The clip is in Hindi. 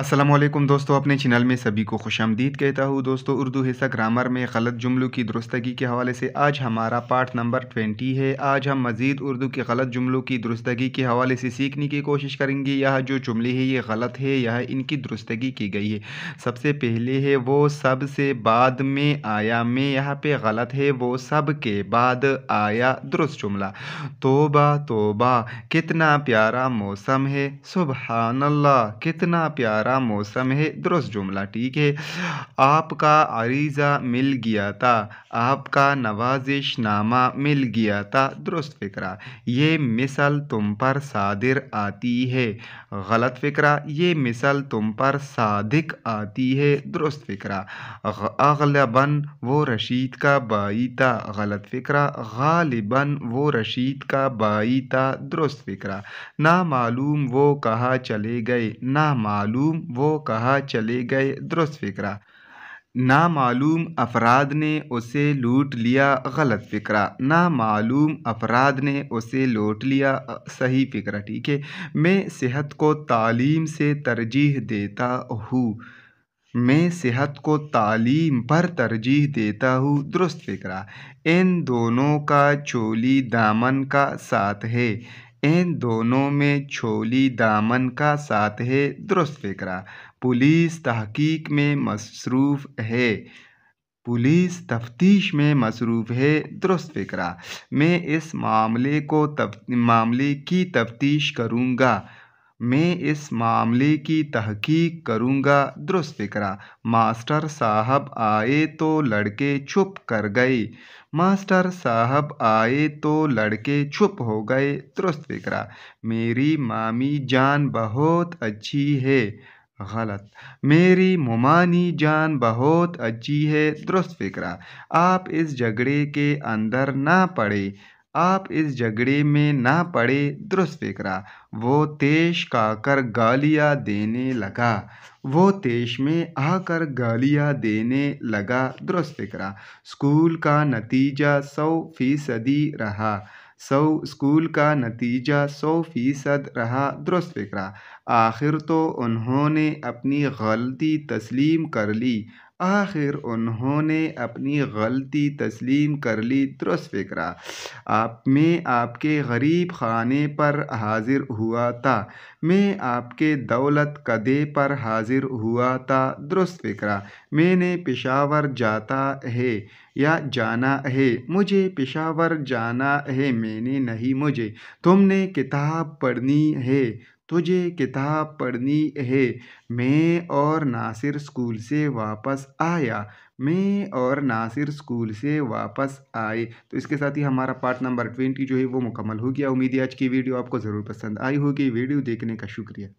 असलम दोस्तों अपने चैनल में सभी को खुश आमदीद कहता हूँ दोस्तों उर्दू हिस्सा ग्रामर में गलत जुमलों की दुरुस्तगी के हवाले से आज हमारा पार्ट नंबर ट्वेंटी है आज हम मज़ीद उर्दू के गलत जुमलों की दुरुस्तगी के हवाले से सीखने की कोशिश करेंगे यह जो जुमले है ये गलत है यह इनकी दुरुस्तगी की गई है सबसे पहले है वो सब से बाद में आया में यहाँ पर गलत है वो सब के बाद आया दुरुस्त जुमला तोबा तोबा कितना प्यारा मौसम है सुबहानल्ला कितना प्यारा सारा मौसम है दुरुस्त जुमला ठीक है आपका अरीज़ा मिल गया था आपका नवाजिश नामा मिल गया था दुरुस्त फ़िक्रा ये मिसल तुम पर सादिर आती है गलत फ़िक्रा ये मिसल तुम पर सादिक आती है दुरुस्त फ़िक्रा अगलबन वो रशीद का बाई था गलत फ़िक्रा गालिबन वो रशीद का बाई था दुरुस्त फ़िक्रा मालूम वो कहा चले गए मालूम मालूम वो कहा चले गए दुरुस्त फ़िक्रा नामालूम अफराद ने उसे लूट लिया गलत फ़िक्रा नामालूम अफराद ने उसे लूट लिया सही फ़िक्रा ठीक है मैं सेहत को तालीम से तरजीह देता हूँ मैं सेहत को तालीम पर तरजीह देता हूँ दुरुस्त फ़िक्रा इन दोनों का चोली दामन का साथ है इन दोनों में छोली दामन का साथ है दुरुस्त फ़िक्रा पुलिस तहक़ीक में मसरूफ़ है पुलिस तफ्तीश में मसरूफ़ है दुरुस्त फ़िक्रा मैं इस मामले को मामले की तफ्तीश करूँगा मैं इस मामले की तहकीक करूँगा दुरुस्त फिकरा मास्टर साहब आए तो लड़के चुप कर गए मास्टर साहब आए तो लड़के चुप हो गए दुरुस्त फिकरा मेरी मामी जान बहुत अच्छी है गलत मेरी मुमानी जान बहुत अच्छी है दुरुस्त फिक्रा आप इस झगड़े के अंदर ना पड़े आप इस झगड़े में ना पड़े दुरुस्त फिक्रा वो तेश का कर गालियाँ देने लगा वो तेश में आकर गालियाँ देने लगा दुरुस्त फिक्रा स्कूल का नतीजा सौ फीसदी रहा सौ स्कूल का नतीजा सौ फीसद रहा दुरुस्त फिक्रा आखिर तो उन्होंने अपनी गलती तस्लीम कर ली आखिर उन्होंने अपनी गलती तस्लीम कर ली दुरुस्त फ़िक्रा आप मैं आपके गरीब खाने पर हाज़िर हुआ था मैं आपके दौलत कदे पर हाज़िर हुआ था दुरुस्त फ़िक्रा मैंने पेशावर जाता है या जाना है मुझे पेशावर जाना है मैंने नहीं मुझे तुमने किताब पढ़नी है तुझे किताब पढ़नी है मैं और नासिर स्कूल से वापस आया मैं और नासिर स्कूल से वापस आए तो इसके साथ ही हमारा पार्ट नंबर ट्वेंटी जो है वो मुकम्मल हो गया उम्मीद है आज की वीडियो आपको ज़रूर पसंद आई होगी वीडियो देखने का शुक्रिया